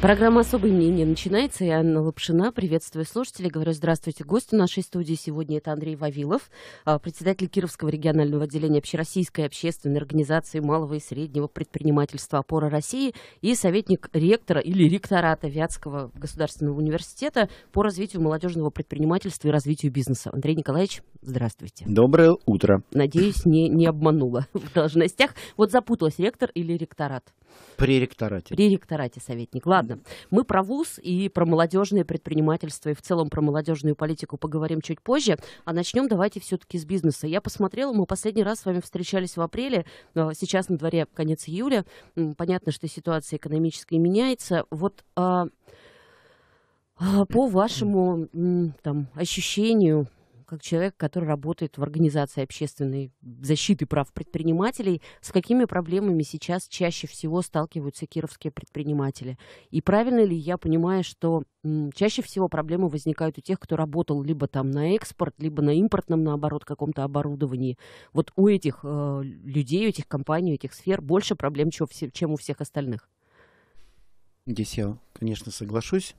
Программа «Особое мнение» начинается. Я Анна Лапшина. Приветствую слушателей. Говорю здравствуйте гость в нашей студии. Сегодня это Андрей Вавилов, а, председатель Кировского регионального отделения Общероссийской общественной организации малого и среднего предпринимательства «Опора России» и советник ректора или ректората Вятского государственного университета по развитию молодежного предпринимательства и развитию бизнеса. Андрей Николаевич, здравствуйте. Доброе утро. Надеюсь, не, не обманула в должностях. Вот запуталась ректор или ректорат? При ректорате. При ректорате советник. Ладно ладно. Мы про ВУЗ и про молодежное предпринимательство, и в целом про молодежную политику поговорим чуть позже. А начнем давайте все-таки с бизнеса. Я посмотрела, мы последний раз с вами встречались в апреле, э, сейчас на дворе конец июля. Понятно, что ситуация экономическая меняется. Вот а, а, по вашему там, ощущению, как человек, который работает в организации общественной защиты прав предпринимателей, с какими проблемами сейчас чаще всего сталкиваются кировские предприниматели? И правильно ли я понимаю, что чаще всего проблемы возникают у тех, кто работал либо там на экспорт, либо на импортном, наоборот, каком-то оборудовании? Вот у этих э, людей, у этих компаний, у этих сфер больше проблем, чем у всех остальных? Здесь я, конечно, соглашусь.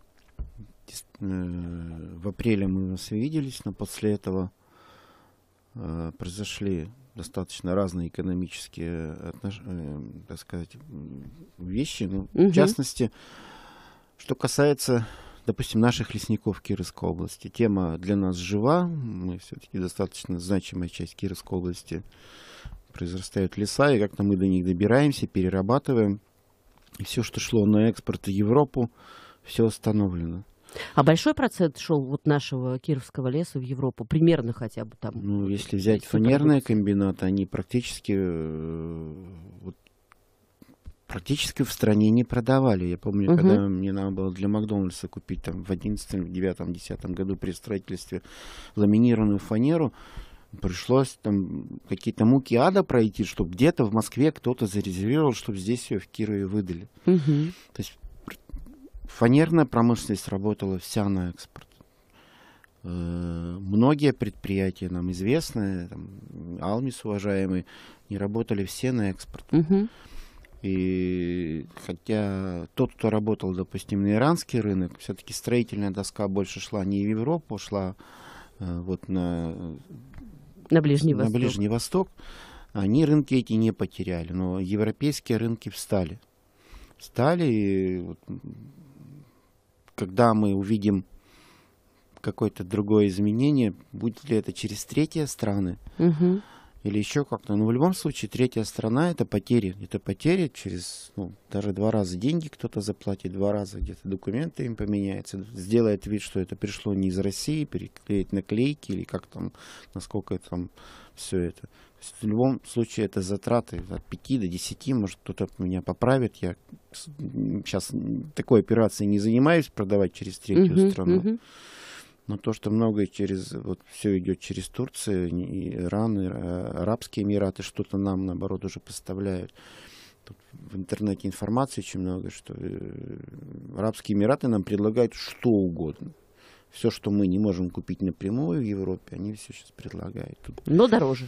Э, в апреле мы с виделись, но после этого э, произошли достаточно разные экономические э, так сказать, вещи. Ну, угу. В частности, что касается, допустим, наших лесников Кировской области. Тема для нас жива. Мы все-таки достаточно значимая часть Кировской области. Произрастают леса, и как-то мы до них добираемся, перерабатываем. И все, что шло на экспорт в Европу, все остановлено. А большой процент шел вот нашего кировского леса в Европу? Примерно хотя бы там? Ну, если взять фанерные комбинаты, они практически э, вот, практически в стране не продавали. Я помню, угу. когда мне надо было для Макдональдса купить там в 11, 9, 10 году при строительстве ламинированную фанеру, пришлось там какие-то муки ада пройти, чтобы где-то в Москве кто-то зарезервировал, чтобы здесь ее в Кирове выдали. Угу. То есть Фанерная промышленность работала вся на экспорт. Э, многие предприятия нам известные, там, Алмис уважаемый, не работали все на экспорт. Угу. И хотя тот, кто работал, допустим, на иранский рынок, все-таки строительная доска больше шла не в Европу, шла э, вот на, на, Ближний, на Восток. Ближний Восток, они рынки эти не потеряли, но европейские рынки встали. Встали, и вот когда мы увидим какое-то другое изменение, будет ли это через третьи страны угу. или еще как-то. Но ну, в любом случае третья страна это потери. Это потери через ну, даже два раза деньги кто-то заплатит, два раза где-то документы им поменяются, сделает вид, что это пришло не из России, переклеит наклейки или как там, насколько там все это в любом случае это затраты от 5 до 10, может кто-то меня поправит, я сейчас такой операции не занимаюсь, продавать через третью uh-huh, страну. Uh-huh. Но то, что многое через, вот все идет через Турцию, Иран, э, Арабские Эмираты, что-то нам, наоборот, уже поставляют. Тут в интернете информации очень много, что э, Арабские Эмираты нам предлагают что угодно все, что мы не можем купить напрямую в Европе, они все сейчас предлагают. Но дороже.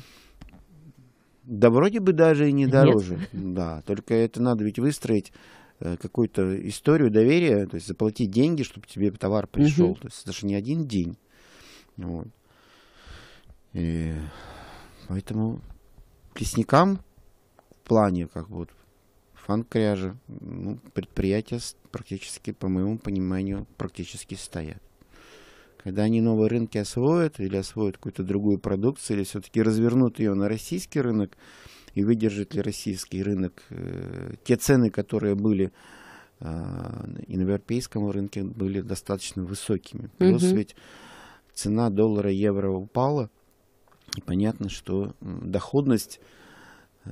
Да вроде бы даже и не дороже. Нет. Да, только это надо ведь выстроить э, какую-то историю доверия, то есть заплатить деньги, чтобы тебе товар пришел. Угу. То есть это же не один день. Вот. И поэтому лесникам в плане как бы вот фанкряжа ну, предприятия практически, по моему пониманию, практически стоят когда они новые рынки освоят или освоят какую-то другую продукцию, или все-таки развернут ее на российский рынок, и выдержит ли российский рынок э, те цены, которые были э, и на европейском рынке, были достаточно высокими. Плюс угу. ведь цена доллара евро упала, и понятно, что доходность э,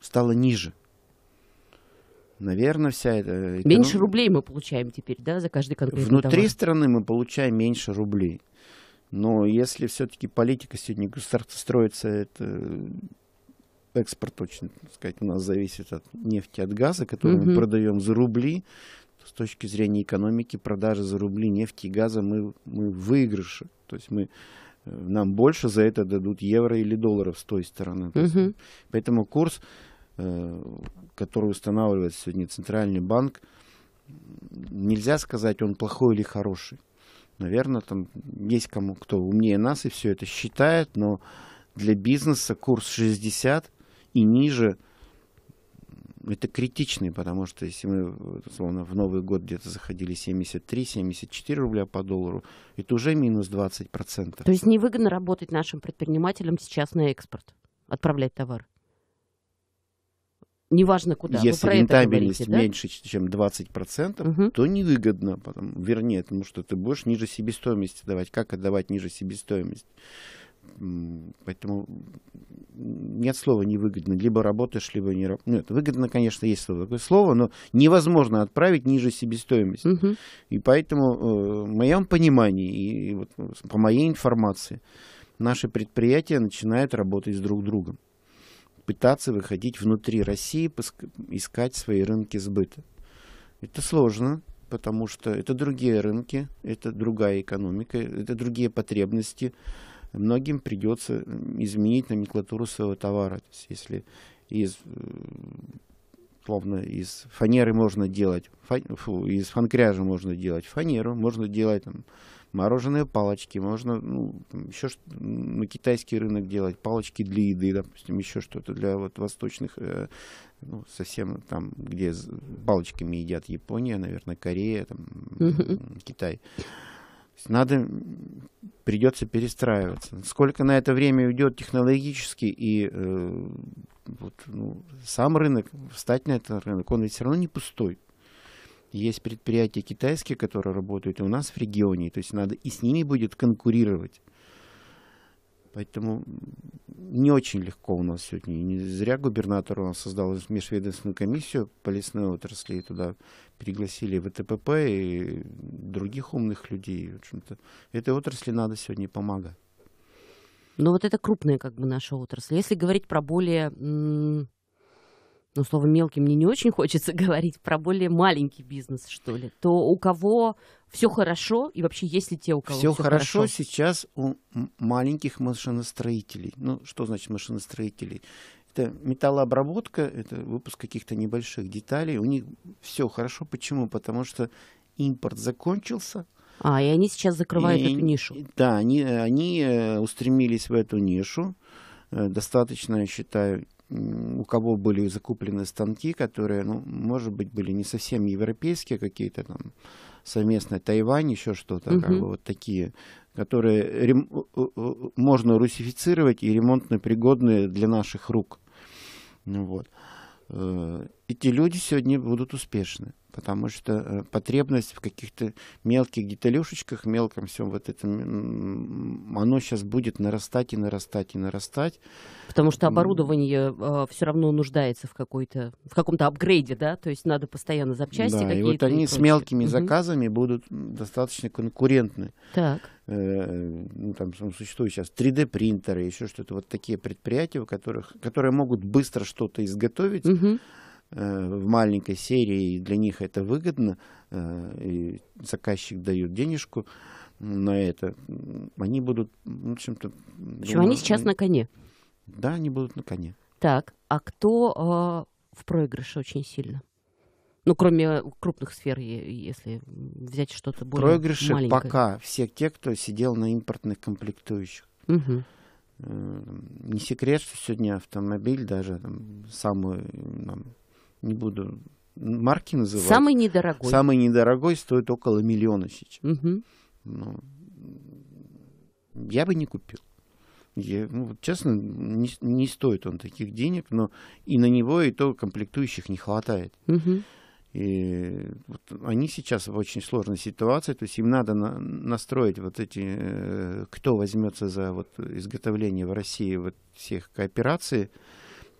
стала ниже наверное, вся эта... Меньше рублей мы получаем теперь, да, за каждый конкретный Внутри товар. страны мы получаем меньше рублей. Но если все-таки политика сегодня государства строится, это экспорт очень, так сказать, у нас зависит от нефти, от газа, который угу. мы продаем за рубли, то с точки зрения экономики продажи за рубли нефти и газа мы, мы выигрыши. То есть мы э, нам больше за это дадут евро или долларов с той стороны. Угу. Поэтому курс Э, который устанавливает сегодня Центральный банк, нельзя сказать, он плохой или хороший. Наверное, там есть кому, кто умнее нас и все это считает, но для бизнеса курс 60 и ниже это критичный, потому что если мы, словно, в Новый год где-то заходили 73-74 рубля по доллару, это уже минус 20%. То есть невыгодно работать нашим предпринимателям сейчас на экспорт, отправлять товар? неважно куда. Если рентабельность говорите, да? меньше, чем 20%, угу. то невыгодно. Потом, вернее, потому что ты будешь ниже себестоимости давать. Как отдавать ниже себестоимость? Поэтому нет слова невыгодно. Либо работаешь, либо не работаешь. Нет, ну, выгодно, конечно, есть такое слово, но невозможно отправить ниже себестоимости. Угу. И поэтому, э, в моем понимании, и, и вот ну, по моей информации, наши предприятия начинают работать с друг другом пытаться выходить внутри России, искать свои рынки сбыта. Это сложно, потому что это другие рынки, это другая экономика, это другие потребности. Многим придется э, изменить номенклатуру своего товара. То есть, если из э, словно из фанеры можно делать, фа, фу, из фанкряжа можно делать фанеру, можно делать там, мороженые палочки, можно ну, еще на китайский рынок делать, палочки для еды, допустим, еще что-то для вот восточных, э, ну, совсем там, где палочками едят Япония, наверное, Корея, там, Китай. Надо, придется перестраиваться. Сколько на это время уйдет технологически и э, вот, ну, сам рынок, встать на этот рынок, он ведь все равно не пустой. Есть предприятия китайские, которые работают и у нас в регионе, то есть надо и с ними будет конкурировать. Поэтому не очень легко у нас сегодня. Не зря губернатор у нас создал межведомственную комиссию по лесной отрасли. И туда пригласили ВТПП и других умных людей. В общем-то, этой отрасли надо сегодня помогать. Но ну, вот это крупная как бы наша отрасль. Если говорить про более ну, слово мелкий мне не очень хочется говорить, про более маленький бизнес, что ли, то у кого все хорошо, и вообще есть ли те, у кого все хорошо? хорошо сейчас у маленьких машиностроителей. Ну, что значит машиностроителей? Это металлообработка, это выпуск каких-то небольших деталей. У них все хорошо. Почему? Потому что импорт закончился. А, и они сейчас закрывают и, эту нишу. Да, они, они э, устремились в эту нишу. Э, достаточно, я считаю, у кого были закуплены станки, которые, ну, может быть, были не совсем европейские какие-то там совместно Тайвань, еще что-то, угу. как бы вот такие, которые рем... Э, э, э, можно русифицировать и ремонтно пригодные для наших рук. Ну вот. Эти люди сегодня будут успешны потому что э, потребность в каких-то мелких деталюшечках, мелком всем вот этом, оно сейчас будет нарастать и нарастать и нарастать. Потому что оборудование э, а, все равно нуждается в какой-то, в каком-то апгрейде, да, то есть надо постоянно запчасти да, какие-то. и вот они и с мелкими угу. заказами будут достаточно конкурентны. Так. Э, ну, там существуют сейчас 3D принтеры, еще что-то, вот такие предприятия, у которых, которые могут быстро что-то изготовить. Угу Э, в маленькой серии, и для них это выгодно, э, и заказчик дает денежку на это, они будут, в общем-то... Почему они сейчас на коне? Да, они будут на коне. Так, а кто э, в проигрыше очень сильно? Ну, кроме э, крупных сфер, если взять что-то более Проигрыши маленькое. пока все те, кто сидел на импортных комплектующих. Угу. Не секрет, что сегодня автомобиль, даже там, самый там, не буду марки называть. Самый недорогой. Самый недорогой стоит около миллиона сейчас. Угу. Ну, я бы не купил. Я, ну, честно, не, не стоит он таких денег, но и на него, и то комплектующих не хватает. Угу. И вот они сейчас в очень сложной ситуации, то есть им надо на, настроить вот эти, э, кто возьмется за вот изготовление в России вот всех коопераций,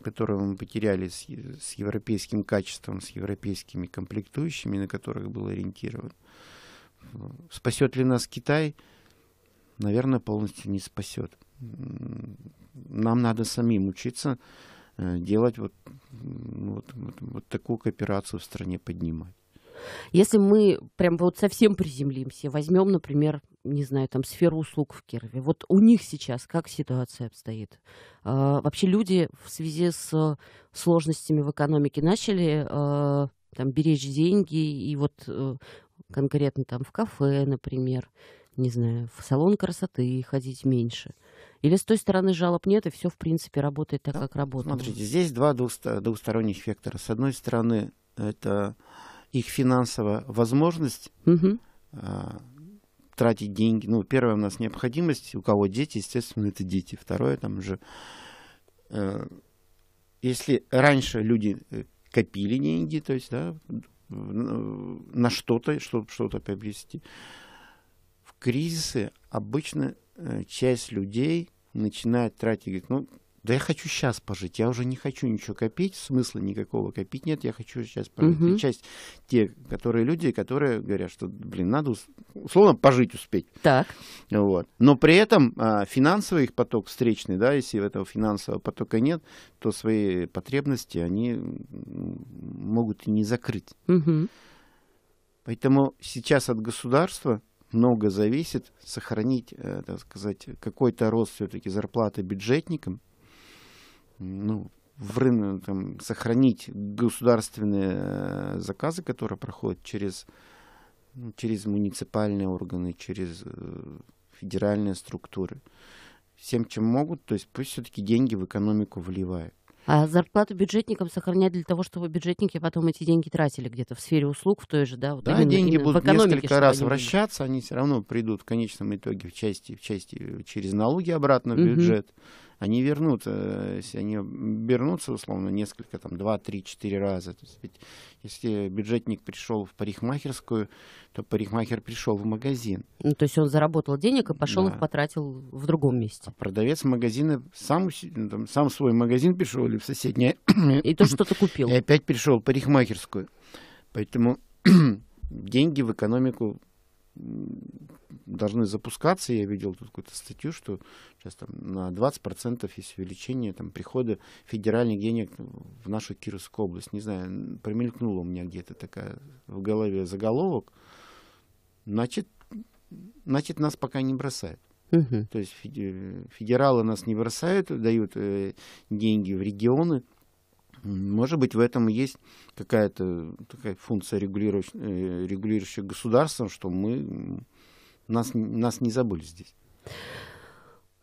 которого мы потеряли с, с европейским качеством, с европейскими комплектующими, на которых был ориентирован. Спасет ли нас Китай? Наверное, полностью не спасет. Нам надо самим учиться э, делать вот, вот, вот, вот такую кооперацию в стране поднимать. Если мы прям вот совсем приземлимся, возьмем, например, не знаю, там сферу услуг в Кирове. Вот у них сейчас как ситуация обстоит? А, вообще люди в связи с э, сложностями в экономике начали а, там беречь деньги и вот а, конкретно там в кафе, например, не знаю, в салон красоты ходить меньше. Или с той стороны жалоб нет, и все, в принципе, работает так, да, как работает. Смотрите, здесь два двусторонних вектора. С одной стороны, это их финансовая возможность угу. а, тратить деньги. Ну, первое у нас необходимость, у кого дети, естественно, это дети. Второе там же, э, если раньше люди э, копили деньги, то есть, да, на что-то, чтобы что-то приобрести, в кризисы обычно э, часть людей начинает тратить, говорит, ну, да я хочу сейчас пожить, я уже не хочу ничего копить, смысла никакого копить нет, я хочу сейчас пожить. Угу. И часть те, которые люди, которые говорят, что, блин, надо условно пожить успеть. Так. Вот. Но при этом а, финансовый их поток встречный, да, если этого финансового потока нет, то свои потребности они могут и не закрыть. Угу. Поэтому сейчас от государства много зависит сохранить, э, так сказать, какой-то рост все-таки зарплаты бюджетникам, ну, в рынок, ну, там, сохранить государственные э, заказы, которые проходят через, ну, через муниципальные органы, через э, федеральные структуры. Всем, чем могут, то есть пусть все-таки деньги в экономику вливают. А зарплату бюджетникам сохранять для того, чтобы бюджетники потом эти деньги тратили где-то в сфере услуг, в той же, да? Вот да, именно, деньги именно будут несколько раз они вращаться, они все равно придут в конечном итоге в части, в части через налоги обратно в угу. бюджет они вернутся они вернутся, условно, несколько, там, два, три, четыре раза. То есть, ведь, если бюджетник пришел в парикмахерскую, то парикмахер пришел в магазин. Ну, то есть он заработал денег и пошел да. их потратил в другом месте. А продавец магазина сам, ну, там, сам свой магазин пришел или в соседний. И то что-то купил. И опять пришел в парикмахерскую. Поэтому деньги в экономику должны запускаться. Я видел тут какую-то статью, что сейчас там на 20% есть увеличение там, прихода федеральных денег в нашу Кировскую область. Не знаю, промелькнула у меня где-то такая в голове заголовок. Значит, значит нас пока не бросают. То есть федералы нас не бросают, дают э, деньги в регионы. Может быть, в этом есть какая-то такая функция регулирующая, э, регулирующая государством, что мы нас, нас не забыли здесь.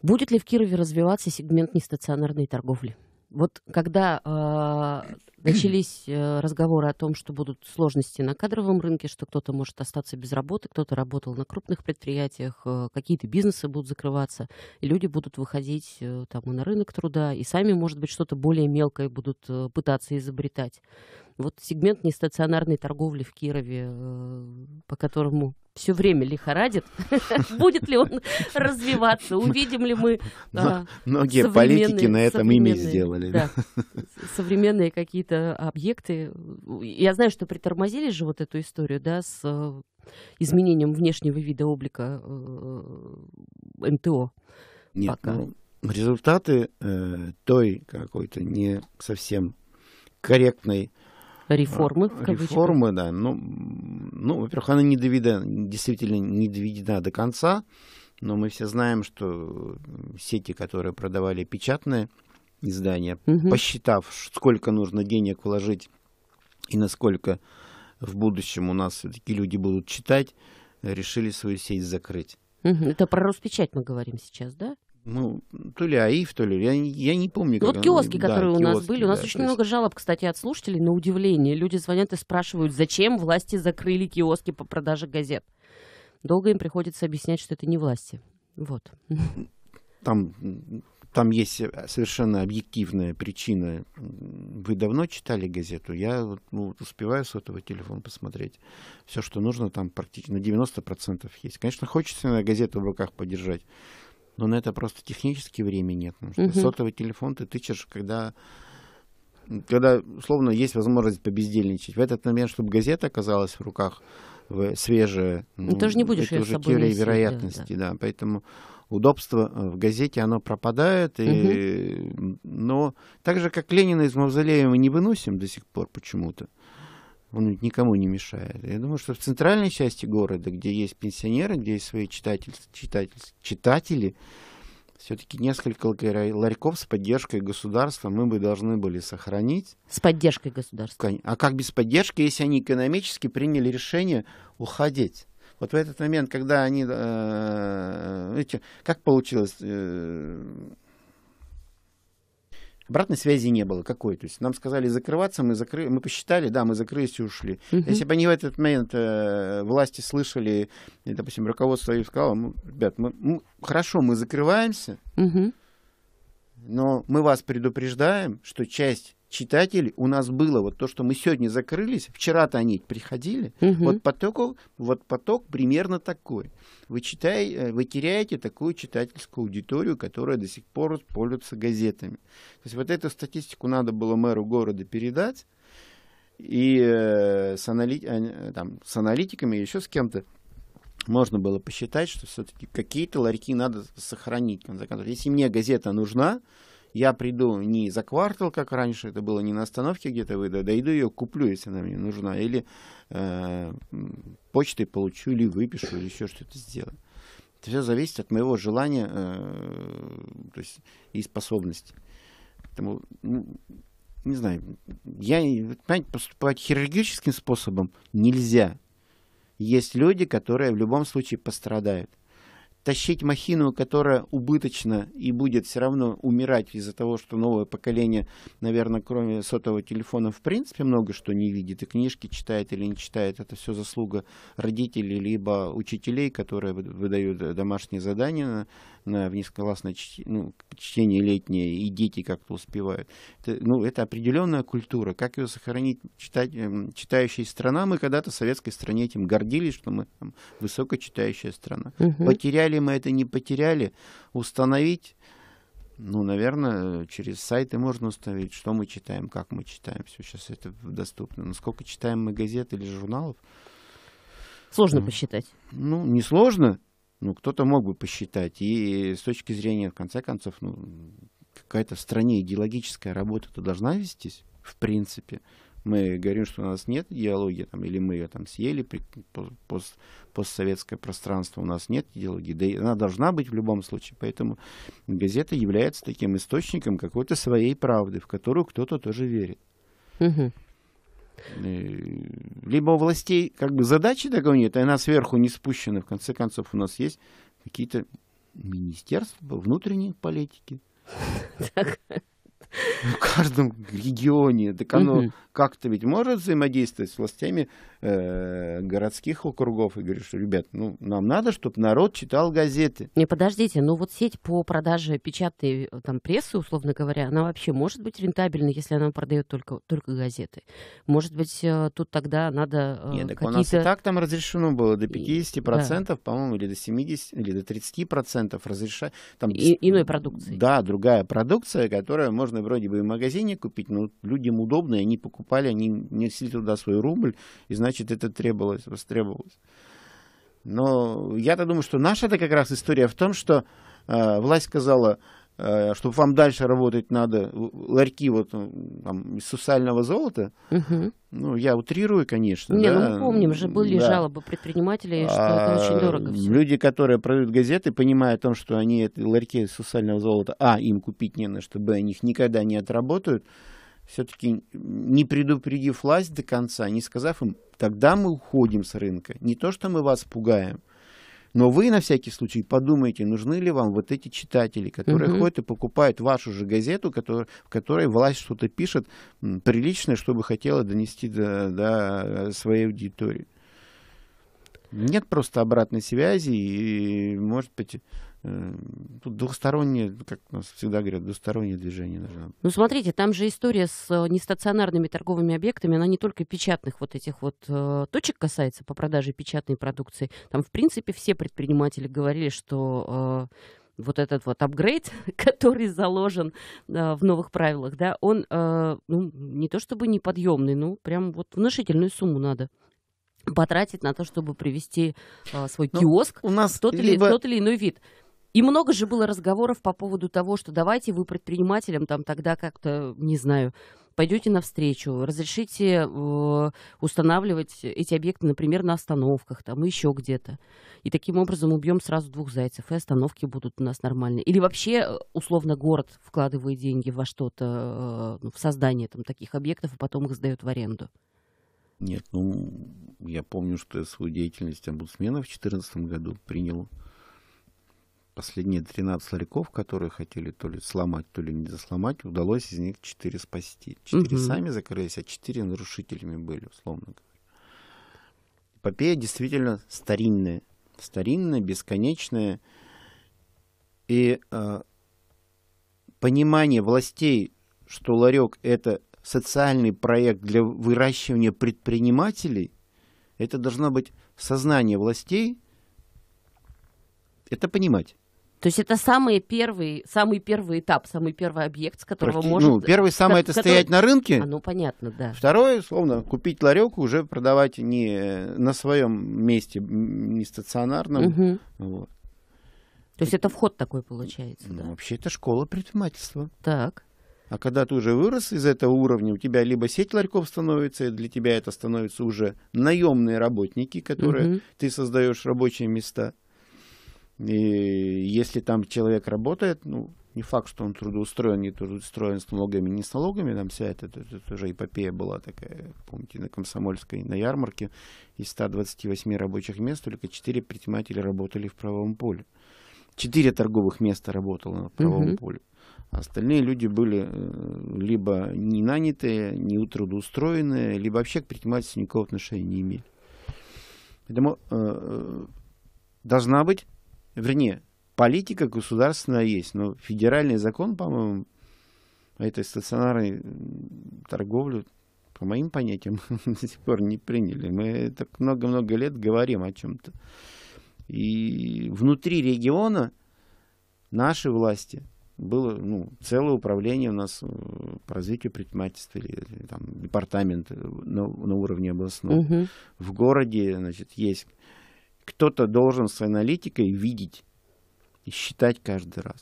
Будет ли в Кирове развиваться сегмент нестационарной торговли? Вот когда а, Начались э, разговоры о том, что будут сложности на кадровом рынке, что кто-то может остаться без работы, кто-то работал на крупных предприятиях, э, какие-то бизнесы будут закрываться, и люди будут выходить э, там на рынок труда, и сами, может быть, что-то более мелкое будут пытаться изобретать. Вот сегмент нестационарной торговли в Кирове, по которому все время лихорадит, будет ли он развиваться, увидим ли мы... А, многие политики на этом имя сделали. Современные какие-то какие-то объекты. Я знаю, что притормозили же вот эту историю, да, с э, изменением внешнего вида облика э, МТО. Нет, пока. Ну, результаты э, той какой-то не совсем корректной реформы. А, реформы, да. Ну, ну во-первых, она не доведена, действительно не доведена до конца, но мы все знаем, что э, сети, которые продавали печатные издания, угу. посчитав, сколько нужно денег вложить и насколько в будущем у нас все-таки люди будут читать, решили свою сеть закрыть. Угу. Это про Роспечать мы говорим сейчас, да? Ну, то ли АИФ, то ли... Я, я не помню. Ну, вот киоски, он... которые да, у нас киоски, были. У нас да, очень есть... много жалоб, кстати, от слушателей на удивление. Люди звонят и спрашивают, зачем власти закрыли киоски по продаже газет. Долго им приходится объяснять, что это не власти. Вот. Там там есть э, совершенно объективная причина. Вы давно читали газету? Я ну, успеваю с этого телефона посмотреть. Все, что нужно, там практически на ну, 90% есть. Конечно, хочется газету в руках подержать, но на это просто технически времени нет. угу. сотовый телефон ты тычешь, когда когда, условно, есть возможность побездельничать. В этот момент, чтобы газета оказалась в руках свежая, ну, ты же не будешь это ее уже теория вероятности, да. да. Поэтому удобство э, в газете, оно пропадает. И, угу. Но так же, как Ленина из Мавзолея мы не выносим до сих пор почему-то, он ведь никому не мешает. Я думаю, что в центральной части города, где есть пенсионеры, где есть свои читатель, читатель, читатели, все-таки несколько ларьков с поддержкой государства мы бы должны были сохранить. С поддержкой государства. А как без поддержки, если они экономически приняли решение уходить? Вот в этот момент, когда они, э, видите, как получилось, э, обратной связи не было какой. То есть нам сказали закрываться, мы, закры... мы посчитали, да, мы закрылись и ушли. Угу. Если бы они в этот момент э, власти слышали, и, допустим, руководство Союза сказало, ребят, мы, мы, хорошо, мы закрываемся, угу. но мы вас предупреждаем, что часть читателей у нас было вот то, что мы сегодня закрылись, вчера-то они приходили, угу. вот, поток, вот поток примерно такой. Вы, читай, э, вы теряете такую читательскую аудиторию, которая до сих пор пользуется газетами. То есть вот эту статистику надо было мэру города передать, и э, с, анали... Э, там, с аналитиками, еще с кем-то, можно было посчитать, что все-таки какие-то ларьки надо сохранить. Если мне газета нужна, я приду не за квартал, как раньше это было, не на остановке где-то выйду, а дойду ее куплю, если она мне нужна, или э, почтой получу, или выпишу, или еще что-то сделаю. Это все зависит от моего желания э, то есть, и способности. Поэтому, ну, не знаю, я, понимаете, поступать хирургическим способом нельзя. Есть люди, которые в любом случае пострадают тащить махину, которая убыточна и будет все равно умирать из-за того, что новое поколение, наверное, кроме сотового телефона, в принципе, много что не видит, и книжки читает или не читает, это все заслуга родителей, либо учителей, которые выдают домашние задания на, на внесклассное чти, ну, чтение летнее, и дети как-то успевают. Это, ну, это определенная культура. Как ее сохранить читать, эм, читающая страна? Мы когда-то в советской стране этим гордились, что мы там, высокочитающая страна. Угу. Потеряли потеряли мы это, не потеряли, установить, ну, наверное, через сайты можно установить, что мы читаем, как мы читаем. Все сейчас это доступно. Насколько ну, читаем мы газет или журналов? Сложно ну, посчитать. Ну, не сложно. Ну, кто-то мог бы посчитать. И с точки зрения, в конце концов, ну, какая-то в стране идеологическая работа-то должна вестись в принципе. Мы говорим, что у нас нет идеологии, там, или мы ее там съели, при, пост, постсоветское пространство у нас нет идеологии. Да и она должна быть в любом случае. Поэтому газета является таким источником какой-то своей правды, в которую кто-то тоже верит. Угу. Либо у властей как бы задачи такого нет, и она сверху не спущена. В конце концов, у нас есть какие-то министерства внутренней политики. В каждом регионе. Так оно как-то ведь может взаимодействовать с властями э, городских округов и говорит, что, ребят, ну, нам надо, чтобы народ читал газеты. Не, подождите, ну вот сеть по продаже печатной э, там прессы, условно говоря, она вообще может быть рентабельна, если она продает только, только газеты? Может быть, э, тут тогда надо э, Нет, так у нас и так там разрешено было до 50%, и, да. по-моему, или до 70, или до 30% разрешать. Там, и, иной продукции. Да, другая продукция, которую можно вроде бы и в магазине купить, но людям удобно, и они покупают покупали, они несли туда свой рубль, и значит это требовалось, востребовалось. Но я-то думаю, что наша-то как раз история в том, что э, власть сказала, э, чтобы вам дальше работать надо, ларьки вот там, из социального золота. Угу. Ну, я утрирую, конечно. Не, ну, да? ну мы помним же, были да. жалобы предпринимателей, что а, это очень дорого все. Люди, которые продают газеты, понимая о том, что они эти ларьки из социального золота, а, им купить не на что, б, они их никогда не отработают, все-таки не предупредив власть до конца, не сказав им, тогда мы уходим с рынка. Не то, что мы вас пугаем, но вы на всякий случай подумайте, нужны ли вам вот эти читатели, которые угу. ходят и покупают вашу же газету, который, в которой власть что-то пишет приличное, чтобы хотела донести до, до э, своей аудитории. Нет просто обратной связи, и, может быть, Э, тут двухсторонние, как у нас всегда говорят, двустороннее движение нужно. Ну, смотрите, там же история с э, нестационарными торговыми объектами, она не только печатных вот этих вот э, точек касается по продаже печатной продукции. Там, в принципе, все предприниматели говорили, что э, вот этот вот апгрейд, который заложен э, в новых правилах, да, он э, ну, не то чтобы неподъемный, ну, прям вот внушительную сумму надо потратить на то, чтобы привести э, свой ну, киоск у нас тот, либо... или, тот или иной вид. И много же было разговоров по поводу того, что давайте вы предпринимателям там тогда как-то, не знаю, пойдете навстречу, разрешите э, устанавливать эти объекты, например, на остановках, там еще где-то. И таким образом убьем сразу двух зайцев, и остановки будут у нас нормальные. Или вообще, э, условно, город вкладывает деньги во что-то, э, ну, в создание там, таких объектов, и потом их сдает в аренду. Нет, ну, я помню, что я свою деятельность омбудсмена в 2014 году принял последние 13 ларьков, которые хотели то ли сломать, то ли не засломать, удалось из них 4 спасти. 4 угу. сами закрылись, а 4 нарушителями были, условно говоря. Эпопея действительно старинная. Старинная, бесконечная. И э, понимание властей, что ларек это социальный проект для выращивания предпринимателей, это должно быть сознание властей, это понимать. То есть это самый первый, самый первый этап, самый первый объект, с которого Прости, может... Ну, первый самый это который... стоять на рынке. А, ну, понятно, да. Второе, словно, купить ларек, уже продавать не на своем месте, не стационарном. Угу. Вот. То есть это вход такой получается, ну, да? Вообще это школа предпринимательства. Так. А когда ты уже вырос из этого уровня, у тебя либо сеть ларьков становится, и для тебя это становятся уже наемные работники, которые угу. ты создаешь рабочие места – и если там человек работает, ну, не факт, что он трудоустроен, не трудоустроен с налогами, не с налогами, там вся эта, эта, эта уже эпопея была такая, помните, на Комсомольской, на ярмарке, из 128 рабочих мест только 4 предпринимателя работали в правом поле. 4 торговых места работало в правом угу. поле. А остальные люди были э, либо не нанятые, не трудоустроенные, либо вообще к предпринимательству никакого отношения не имели. Поэтому э, э должна быть вернее, политика государственная есть, но федеральный закон, по-моему, а этой стационарной торговлю, по моим понятиям, до сих пор не приняли. Мы так много-много лет говорим о чем-то. И внутри региона наши власти было ну, целое управление у нас э, по развитию предпринимательства или, или там, департамент э, на, на уровне областного. Угу. В городе значит, есть кто-то должен с аналитикой видеть и считать каждый раз,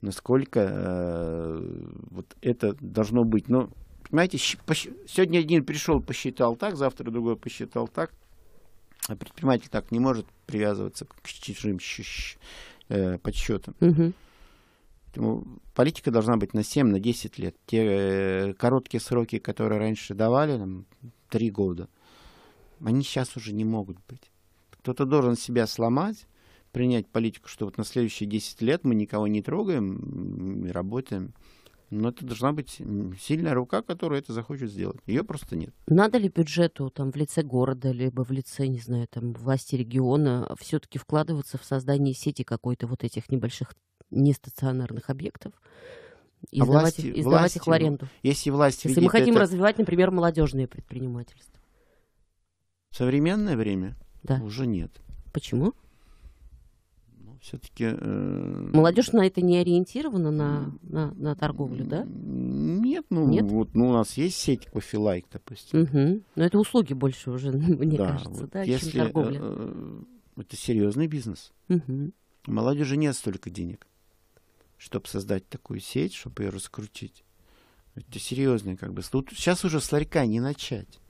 насколько э, вот это должно быть. Но, ну, понимаете, сегодня один пришел, посчитал так, завтра другой посчитал так. А предприниматель так не может привязываться к чужим э, подсчетам. Поэтому политика должна быть на 7, на 10 лет. Те э, короткие сроки, которые раньше давали, там, 3 года, они сейчас уже не могут быть. Кто-то должен себя сломать, принять политику, что вот на следующие 10 лет мы никого не трогаем, работаем. Но это должна быть сильная рука, которая это захочет сделать. Ее просто нет. Надо ли бюджету там, в лице города, либо в лице, не знаю, там, власти региона все-таки вкладываться в создание сети какой-то вот этих небольших нестационарных объектов? И а власти, их, и власти, их в аренду. Если, власти если мы хотим это... развивать, например, молодежное предпринимательство. В современное время да. Уже нет. Почему? Ну, все-таки... Э... Молодежь на это не ориентирована, на, на, на торговлю, да? Нет, ну, нет? Вот, ну у нас есть сеть кофе-лайк, допустим. Угу. Но это услуги больше уже, мне да, кажется, вот да, если, чем торговля. Э, э, это серьезный бизнес. Угу. молодежи нет столько денег, чтобы создать такую сеть, чтобы ее раскрутить. Это серьезный как бы. сейчас уже с ларька не начать.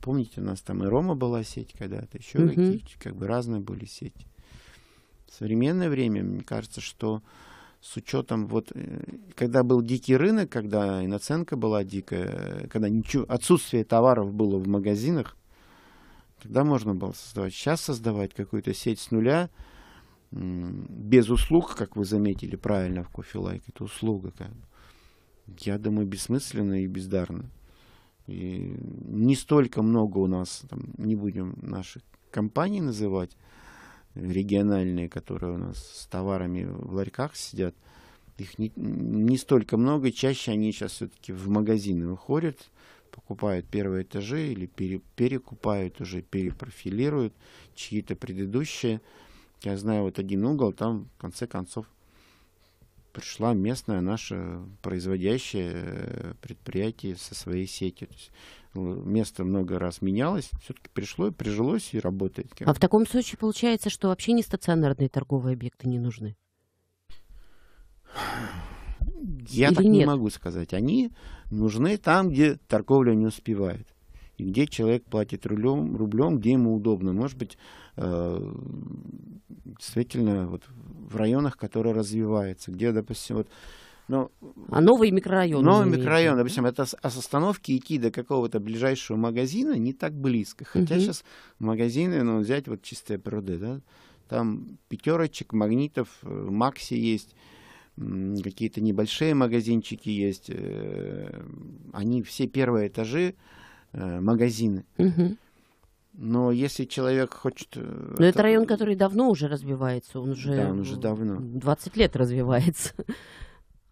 Помните, у нас там и Рома была сеть когда-то, еще угу. какие как бы разные были сети. В современное время, мне кажется, что с учетом вот, э, когда был дикий рынок, когда и наценка была дикая, когда ничего, отсутствие товаров было в магазинах, тогда можно было создавать. Сейчас создавать какую-то сеть с нуля, без услуг, как вы заметили правильно в кофе лайк, это услуга, как бы. я думаю, бессмысленно и бездарно. И не столько много у нас, там, не будем наших компаний называть, региональные, которые у нас с товарами в ларьках сидят, их не, не столько много, чаще они сейчас все-таки в магазины выходят, покупают первые этажи или пере, перекупают уже, перепрофилируют чьи-то предыдущие. Я знаю вот один угол, там в конце концов пришла местная наша производящее э, предприятие со своей сетью. То есть ну, место много раз менялось, все-таки пришло и прижилось и работает. А в таком случае получается, что вообще не стационарные торговые объекты не нужны? Я Или так нет? не могу сказать. Они нужны там, где торговля не успевает и где человек платит рублем, рублем где ему удобно. Может быть, э, действительно, вот в районах, которые развиваются, где, допустим, вот ну, а новые микрорайоны? Новые микрорайоны, да? допустим, это с, а с остановки идти до какого-то ближайшего магазина не так близко. Хотя угу. сейчас магазины, ну, взять вот чистые природа, да, там пятерочек, магнитов, э, Макси есть, какие-то небольшие магазинчики есть. Э, они все первые этажи, Э, магазины. Угу. Но если человек хочет... Э, Но это, это район, который давно уже развивается, он уже... Да, он уже давно. 20 лет развивается.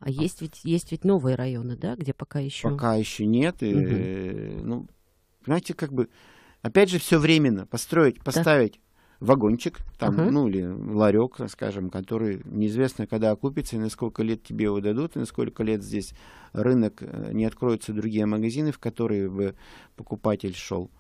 А есть ведь, есть ведь новые районы, да, где пока еще... Пока еще нет. И, э, угу. Ну, понимаете, как бы... Опять же, все временно. Построить, поставить. Да вагончик, там, Uh -huh. ну, или ларек, скажем, который неизвестно, когда окупится, и на сколько лет тебе его дадут, и на сколько лет здесь рынок, э, не откроются другие магазины, в которые бы покупатель шел.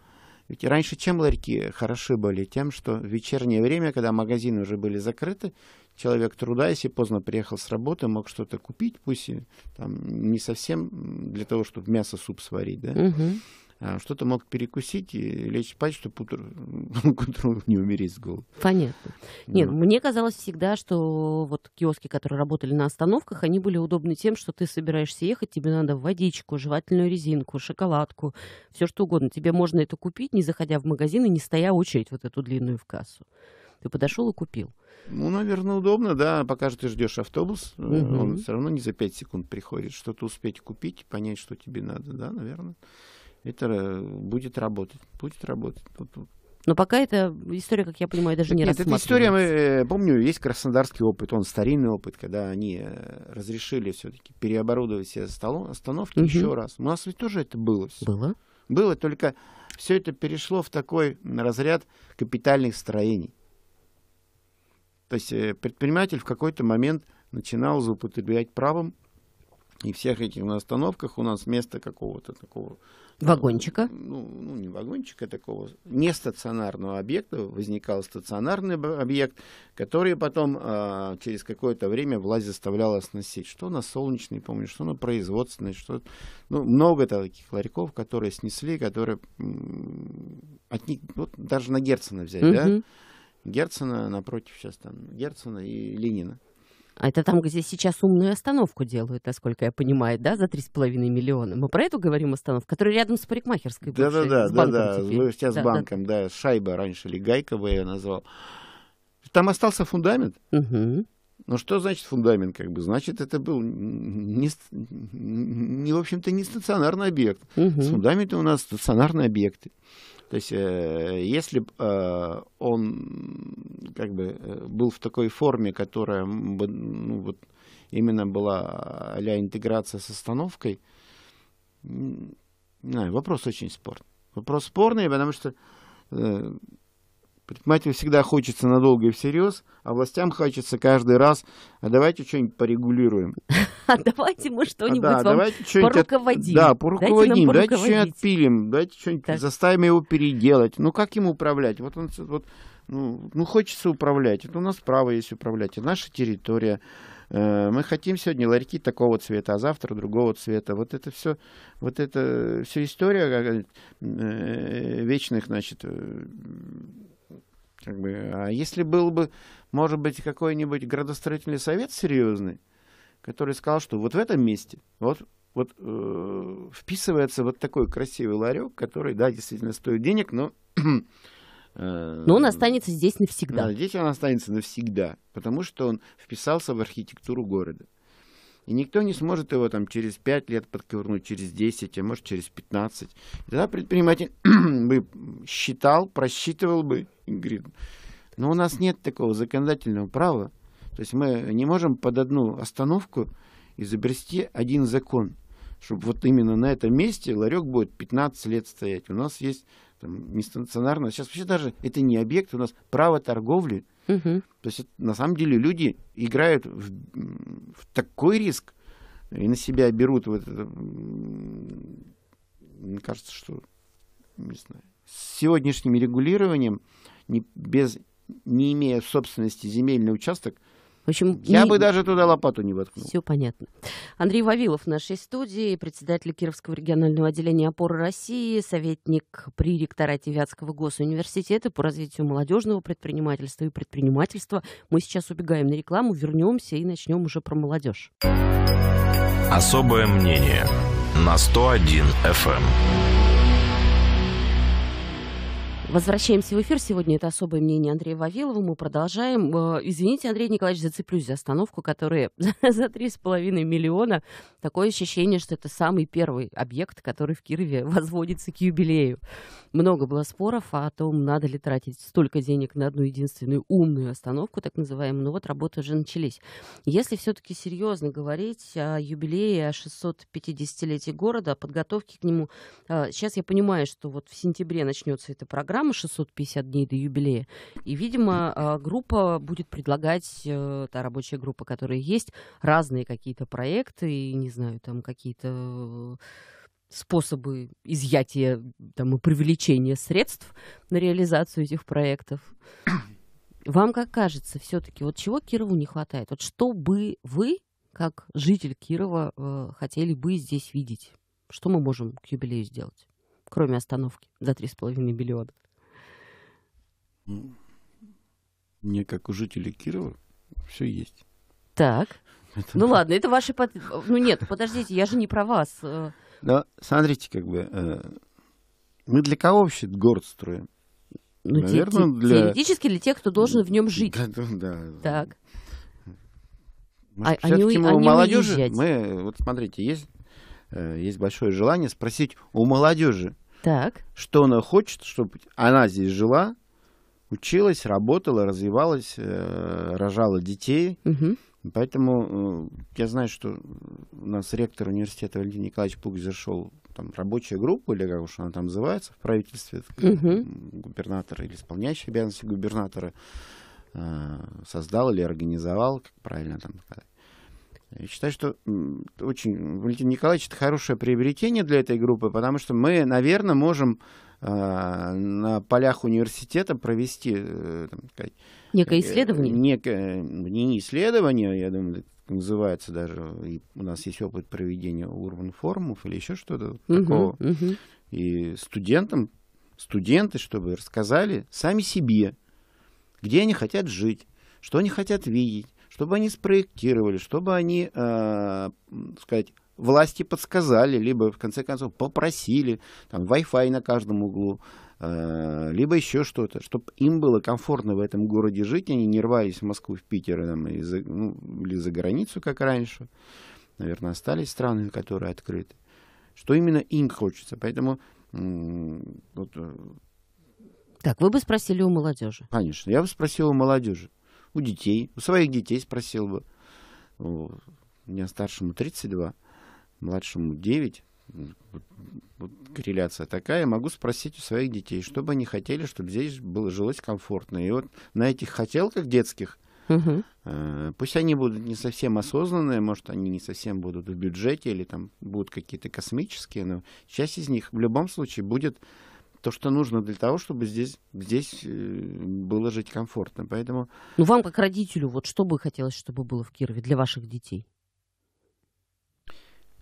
Ведь раньше чем ларьки хороши были? Тем, что в вечернее время, когда магазины уже были закрыты, человек труда, если поздно приехал с работы, мог что-то купить, пусть и, там, не совсем для того, чтобы мясо суп сварить, да? Uh -huh а, что-то мог перекусить и лечь спать, чтобы утро, к утру не умереть с голоду. Понятно. Нет, ну. мне казалось всегда, что вот киоски, которые работали на остановках, они были удобны тем, что ты собираешься ехать, тебе надо водичку, жевательную резинку, шоколадку, все что угодно. Тебе можно это купить, не заходя в магазин и не стоя очередь вот эту длинную в кассу. Ты подошел и купил. Ну, наверное, удобно, да. Пока же ты ждешь автобус, угу. он все равно не за 5 секунд приходит. Что-то успеть купить, понять, что тебе надо, да, наверное это э, будет работать. Будет работать. Ну, ну. Но пока эта история, как я понимаю, даже не Нет, эта история, э, помню, есть краснодарский опыт, он старинный опыт, когда они э, разрешили все-таки переоборудовать все остановки угу. еще раз. У нас ведь тоже это было. Все. Было? Было, только все это перешло в такой разряд капитальных строений. То есть предприниматель в какой-то момент начинал злоупотреблять правом, и всех этих на остановках у нас вместо какого-то такого Вагончика? Ну, ну, не вагончика а такого, не стационарного объекта. Возникал стационарный объект, который потом э, через какое-то время власть заставляла сносить. Что на солнечный, помню, что на производственный, что... Ну, много таких ларьков, которые снесли, которые... От них, вот даже на Герцена взять, угу. да? Герцена напротив сейчас там, Герцена и Ленина. А это там, где сейчас умную остановку делают, насколько я понимаю, да, за 3,5 миллиона. Мы про эту говорим остановку, которая рядом с парикмахерской. Да-да-да, да-да, мы сейчас да, с банком, да. да, шайба раньше, или гайка бы я ее назвал. Там остался фундамент. Угу. Ну что значит фундамент, как бы? Значит, это был не, не в общем-то, не стационарный объект. Угу. С фундаментом у нас стационарные объекты. То есть, э, если бы э, он как бы э, был в такой форме, которая бы, ну, вот, именно была а интеграция с остановкой, не, знаю, вопрос очень спорный. Вопрос спорный, потому что Предпринимателю всегда хочется надолго и всерьез, а властям хочется каждый раз, а давайте что-нибудь порегулируем. А давайте мы что-нибудь да, давайте что-нибудь поруководим. Да, поруководим, давайте что-нибудь отпилим, давайте что-нибудь заставим его переделать. Ну как ему управлять? Вот он, вот, ну, ну хочется управлять. Это у нас право есть управлять, это наша территория. Э, мы хотим сегодня ларьки такого цвета, а завтра другого цвета. Вот это все, вот это вся история э, вечных, значит, э, как бы, а если был бы, может быть, какой-нибудь градостроительный совет серьезный, который сказал, что вот в этом месте, вот, вот э, вписывается вот такой красивый ларек, который, да, действительно стоит денег, но... Э, но он останется здесь навсегда. здесь он останется навсегда, потому что он вписался в архитектуру города. И никто не сможет его там через 5 лет подковырнуть, через 10, а может через 15. И тогда предприниматель бы считал, просчитывал бы, грехом. Но у нас нет такого законодательного права. То есть мы не можем под одну остановку изобрести один закон, чтобы вот именно на этом месте ларек будет 15 лет стоять. У нас есть там, нестационарно. Сейчас вообще даже это не объект, у нас право торговли. Угу. То есть это, на самом деле люди играют в, в такой риск и на себя берут вот это. Мне кажется, что не знаю. С сегодняшним регулированием не, без, не имея собственности земельный участок, в общем, я не... бы даже туда лопату не воткнул. Все понятно. Андрей Вавилов в нашей студии, председатель Кировского регионального отделения опоры России, советник при ректорате Вятского госуниверситета по развитию молодежного предпринимательства и предпринимательства. Мы сейчас убегаем на рекламу, вернемся и начнем уже про молодежь. Особое мнение на 101 FM. Возвращаемся в эфир. Сегодня это особое мнение Андрея Вавилова. Мы продолжаем. Э, извините, Андрей Николаевич, зацеплюсь за остановку, которая за 3,5 миллиона. Такое ощущение, что это самый первый объект, который в Кирове возводится к юбилею. Много было споров о том, надо ли тратить столько денег на одну единственную умную остановку, так называемую. Но вот работы уже начались. Если все-таки серьезно говорить о юбилее, о 650-летии города, о подготовке к нему, э, сейчас я понимаю, что вот в сентябре начнется эта программа, программа «650 дней до юбилея». И, видимо, а, группа будет предлагать, э, та рабочая группа, которая есть, разные какие-то проекты, и, не знаю, там какие-то э, способы изъятия там, и привлечения средств на реализацию этих проектов. Вам как кажется, все-таки, вот чего Кирову не хватает? Вот что бы вы, как житель Кирова, э, хотели бы здесь видеть? Что мы можем к юбилею сделать, кроме остановки за 3,5 миллиона? мне, как у жителей Кирова, все есть. Так. Это... Ну ладно, это ваши... Под... Ну нет, подождите, я же не про вас. Да, э. смотрите, как бы... Э, мы для кого вообще город строим? Ну, Наверное, те, те, для... Теоретически для тех, кто должен в нем жить. Да, да. да. Так. Может, а, они, мы а у молодежи... Уезжать. Мы, вот смотрите, есть, э, есть большое желание спросить у молодежи, так. что она хочет, чтобы она здесь жила, училась, работала, развивалась, э, рожала детей. Угу. Поэтому э, я знаю, что у нас ректор университета Валентин Николаевич Пуг зашел там рабочая группа, или как уж она там называется, в правительстве угу. губернатора или исполняющий обязанности губернатора э, создал или организовал, как правильно там сказать. Я считаю, что очень Валентин Николаевич это хорошее приобретение для этой группы, потому что мы, наверное, можем Э, на полях университета провести э, там, некое э, исследование? Некое, ну, не исследование, я думаю, называется даже, и у нас есть опыт проведения урбан-форумов или еще что-то угу, такого. Угу. И студентам, студенты, чтобы рассказали сами себе, где они хотят жить, что они хотят видеть, чтобы они спроектировали, чтобы они, э, сказать, власти подсказали, либо в конце концов попросили, там Wi-Fi на каждом углу, э, либо еще что-то, чтобы им было комфортно в этом городе жить, они не рвались в Москву, в Питер там, и за, ну, или за границу, как раньше. Наверное, остались страны, которые открыты. Что именно им хочется. Поэтому вот, э, так, вы бы спросили у молодежи. Конечно, я бы спросил у молодежи, у детей, у своих детей спросил бы. У меня старшему 32 младшему 9, вот, вот корреляция такая, могу спросить у своих детей, что бы они хотели, чтобы здесь было жилось комфортно. И вот на этих хотелках детских, угу. пусть они будут не совсем осознанные, может, они не совсем будут в бюджете или там будут какие-то космические, но часть из них в любом случае будет то, что нужно для того, чтобы здесь, здесь э, было жить комфортно. Поэтому... Ну, вам, как родителю, вот что бы хотелось, чтобы было в Кирове для ваших детей?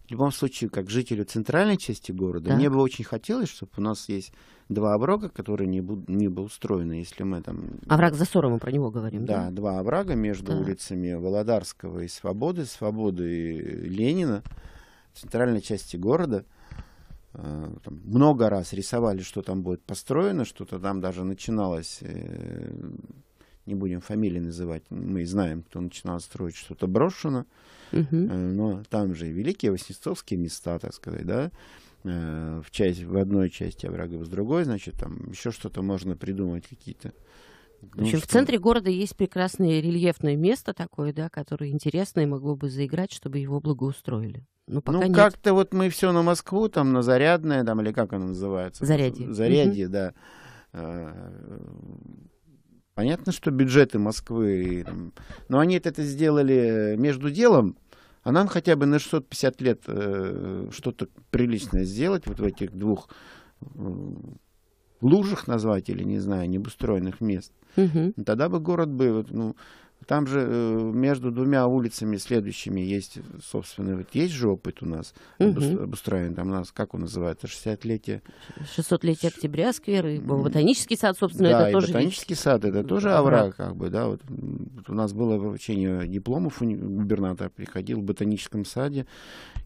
в любом случае, как жителю центральной части города, так. мне бы очень хотелось, чтобы у нас есть два обрага, которые не, буд- не бы устроены, если мы там... Овраг Засора, мы про него говорим. Да, да? два оврага между так. улицами Володарского и Свободы, Свободы и Ленина, в центральной части города. Э, там много раз рисовали, что там будет построено, что-то там даже начиналось э, не будем фамилии называть, мы знаем, кто начинал строить что-то брошено, угу. но там же великие воснецовские места, так сказать, да, э, в, часть, в одной части оврага, в другой, значит, там еще что-то можно придумать, какие-то ну, в общем, что... в центре города есть прекрасное рельефное место такое, да, которое интересное, могло бы заиграть, чтобы его благоустроили. Ну, ну как-то вот мы все на Москву, там, на Зарядное, там, или как оно называется? Зарядье. Зарядье, угу. да. Э, Понятно, что бюджеты Москвы, там, но они это сделали между делом, а нам хотя бы на 650 лет э, что-то приличное сделать вот в этих двух э, лужах назвать или, не знаю, необустроенных мест. Угу. Тогда бы город был. ну, там же э, между двумя улицами следующими есть, собственно, вот есть же опыт у нас угу. обустроен. Там у нас, как он называется, 60-летие? 600-летие октября, сквер, и э, ботанический сад, собственно, да, это и тоже ботанический ведь... сад, это тоже овраг, овраг, как бы, да. Вот, вот у нас было вручение дипломов, губернатор приходил в ботаническом саде,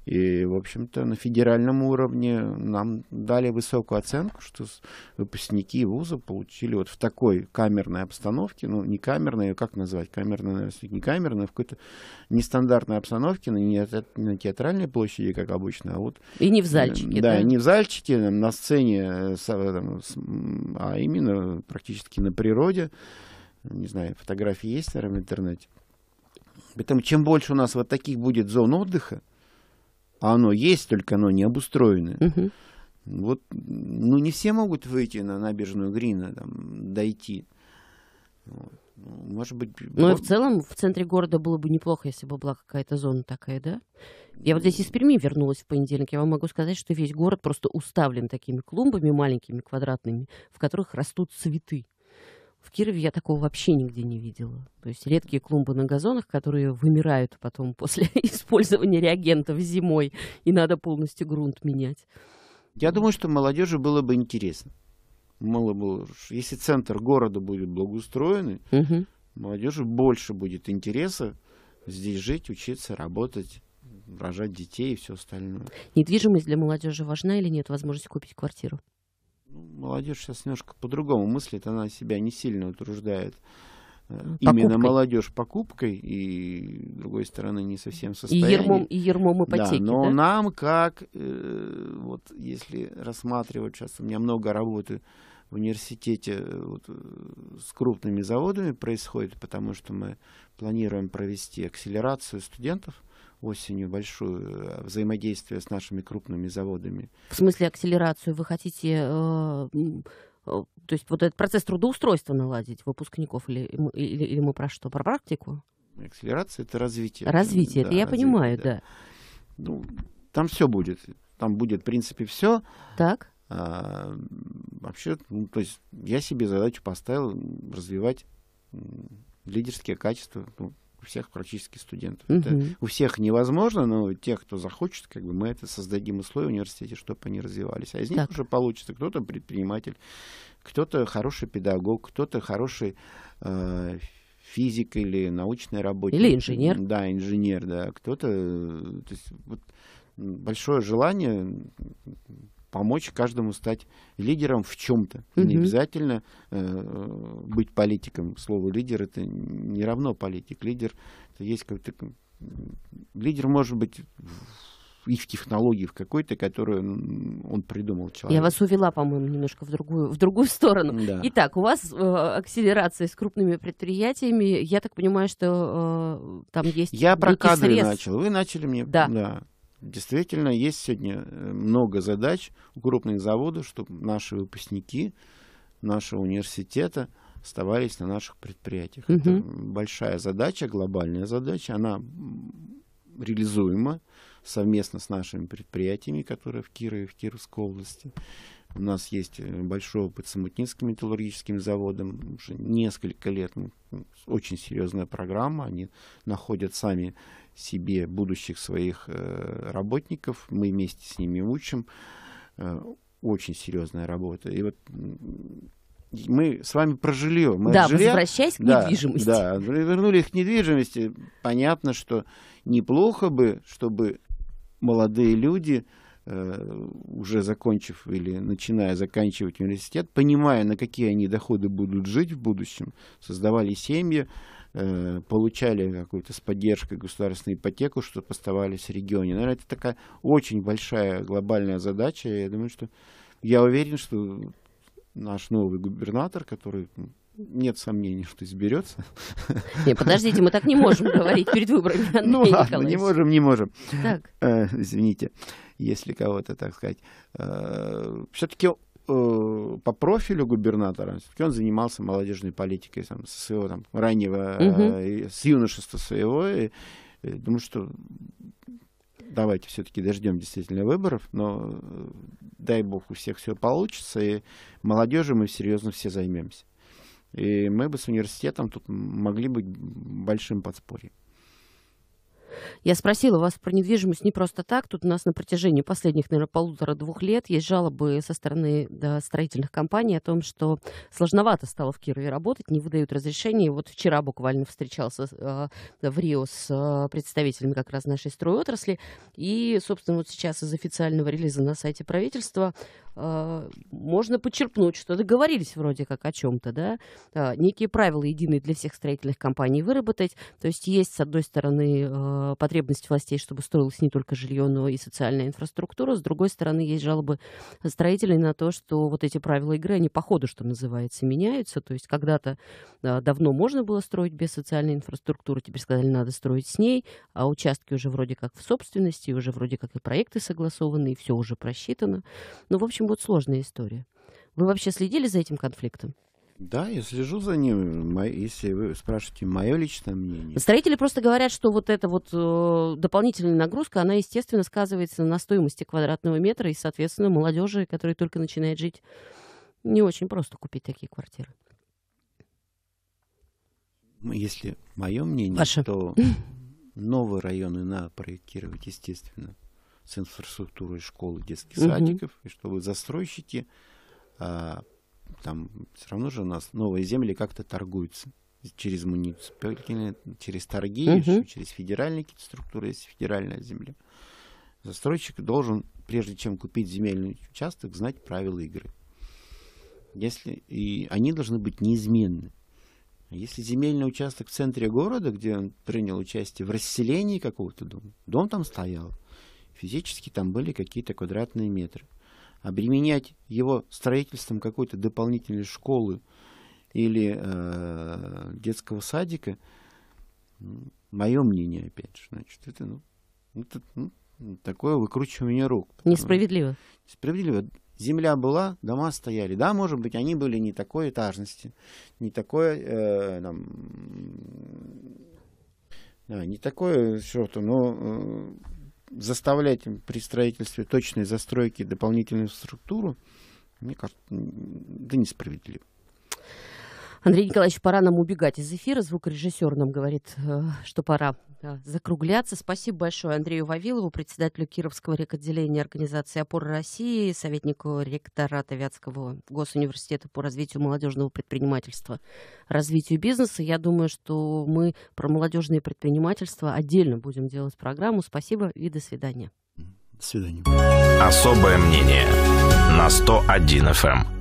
и, в общем-то, на федеральном уровне нам дали высокую оценку, что выпускники вуза получили вот в такой камерной обстановке, ну, не камерной, а как назвать, камерно наверное, не камерное, а в какой-то нестандартной обстановке, не на театральной площади, как обычно, а вот... И не в зальчике, э, да? Да, не в зальчике, на сцене, э, э, а именно практически на природе. Не знаю, фотографии есть, наверное, в интернете. Поэтому чем больше у нас вот таких будет зон отдыха, а оно есть, только оно не обустроено. угу. Вот, ну, не все могут выйти на набережную Грина, там, дойти. Вот может быть... Ну и в целом в центре города было бы неплохо, если бы была какая-то зона такая, да? Я вот здесь из Перми вернулась в понедельник. Я вам могу сказать, что весь город просто уставлен такими клумбами маленькими, квадратными, в которых растут цветы. В Кирове я такого вообще нигде не видела. То есть редкие клумбы на газонах, которые вымирают потом после использования реагентов зимой, и надо полностью грунт менять. Я думаю, что молодежи было бы интересно мало было. Если центр города будет благоустроенный, угу. молодежи больше будет интереса здесь жить, учиться, работать рожать детей и все остальное. Недвижимость для молодежи важна или нет возможность купить квартиру? Ну, молодежь сейчас немножко по-другому мыслит, она себя не сильно утруждает. Э, э, покупкой. Именно молодежь покупкой и, с другой стороны, не совсем состояние. И ермом, и ермом ипотеки. Да, но да? нам как, э, вот если рассматривать, сейчас у меня много работы в университете э, вот, э, с крупными заводами происходит, потому что мы планируем провести акселерацию студентов осенью большую э, взаимодействие с нашими крупными заводами. В смысле акселерацию вы хотите э то есть вот этот процесс трудоустройства наладить выпускников или, или, или мы про что? Про практику? Акселерация это развитие. Развитие, да, это я развитие, понимаю, да. да. Ну, там все будет. Там будет, в принципе, все. Так. А, вообще, ну, то есть я себе задачу поставил развивать лидерские качества ну, у всех практически студентов. Угу. Это у всех невозможно, но тех, кто захочет, как бы мы это создадим условия в университете, чтобы они развивались. А из них так. уже получится кто-то предприниматель, кто-то хороший педагог, кто-то хороший э, физик или научный работник. Или инженер. Да, инженер, да. Кто-то... Э, то есть, вот, большое желание помочь каждому стать лидером в чем-то. Угу. Не обязательно э, быть политиком. Слово лидер это не равно политик. Лидер это есть как-то лидер может быть и в технологии в какой-то, которую он придумал человек. Я вас увела, по-моему, немножко в другую, в другую сторону. Да. Итак, у вас э, акселерация с крупными предприятиями. Я так понимаю, что э, там есть... Я про кадры начал. Вы начали мне... Да. да. Действительно, есть сегодня э, много задач у крупных заводов, чтобы наши выпускники нашего университета оставались на наших предприятиях. Угу. Это большая задача, глобальная задача. Она реализуема совместно с нашими предприятиями, которые в Кирове, в Кировской области. У нас есть э, большой опыт с Мутнинским металлургическим заводом. Уже несколько лет очень серьезная программа. Они находят сами себе будущих своих э, работников. Мы вместе с ними учим. Э, очень серьезная работа. И вот мы с вами про жилье. Мы да, жилья, возвращаясь к да, недвижимости. Да, вернули их к недвижимости. Понятно, что неплохо бы, чтобы молодые люди Э, уже закончив или начиная заканчивать университет, понимая, на какие они доходы будут жить в будущем, создавали семьи, э, получали какую-то с поддержкой государственную ипотеку, чтобы оставались в регионе. Наверное, это такая очень большая глобальная задача. Я думаю, что я уверен, что наш новый губернатор, который ну, нет сомнений, что изберется. Не, подождите, мы так не можем говорить перед выборами. ну ладно, не можем, не можем. Так. Э, извините, если кого-то, так сказать. Э, все-таки э, по профилю губернатора, все-таки он занимался молодежной политикой там, с своего там, раннего, угу. с юношества своего. И, думаю, что давайте все-таки дождем действительно выборов, но дай бог у всех все получится, и молодежи мы серьезно все займемся. И мы бы с университетом тут могли быть большим подспорьем. Я спросила вас про недвижимость не просто так. Тут у нас на протяжении последних, наверное, полутора-двух лет есть жалобы со стороны да, строительных компаний о том, что сложновато стало в Кирове работать, не выдают разрешения. Вот вчера буквально встречался э, в Рио с э, представителями как раз нашей стройотрасли. И, собственно, вот сейчас из официального релиза на сайте правительства а, можно подчеркнуть, что договорились вроде как о чем-то, да, а, некие правила единые для всех строительных компаний выработать. То есть есть, с одной стороны, а, потребность властей, чтобы строилось не только жилье, но и социальная инфраструктура. С другой стороны, есть жалобы строителей на то, что вот эти правила игры, они по ходу, что называется, меняются. То есть когда-то давно можно было строить без социальной инфраструктуры, теперь сказали, надо строить с ней, а участки уже вроде как в собственности, уже вроде как и проекты согласованы, и все уже просчитано. Ну, в общем, будет сложная история. Вы вообще следили за этим конфликтом? Да, я слежу за ним, если вы спрашиваете мое личное мнение. Строители просто говорят, что вот эта вот э, дополнительная нагрузка, она, естественно, сказывается на стоимости квадратного метра, и, соответственно, молодежи, которая только начинает жить, не очень просто купить такие квартиры. Ну, если мое мнение, Ваше. то новые районы надо проектировать, естественно, с инфраструктурой школы, детских угу. садиков, и чтобы застройщики, а, там все равно же у нас новые земли как-то торгуются через муниципальные, через торги, угу. еще через федеральные какие-то структуры, если федеральная земля. Застройщик должен, прежде чем купить земельный участок, знать правила игры. Если, и они должны быть неизменны. Если земельный участок в центре города, где он принял участие в расселении какого-то дома, дом там стоял, физически там были какие-то квадратные метры. Обременять его строительством какой-то дополнительной школы или э, детского садика, мое мнение, опять же, значит, это, ну, это ну, такое выкручивание рук. Несправедливо. Несправедливо. Земля была, дома стояли. Да, может быть, они были не такой этажности, не такой, э, там, да, не такое что но э, заставлять при строительстве точной застройки дополнительную структуру, мне кажется, да несправедливо. Андрей Николаевич, пора нам убегать из эфира. Звукорежиссер нам говорит, э, что пора э, закругляться. Спасибо большое Андрею Вавилову, председателю Кировского рекотделения Организации опоры России, советнику ректората Вятского госуниверситета по развитию молодежного предпринимательства, развитию бизнеса. Я думаю, что мы про молодежное предпринимательство отдельно будем делать программу. Спасибо и до свидания. До свидания. Особое мнение на 101 FM.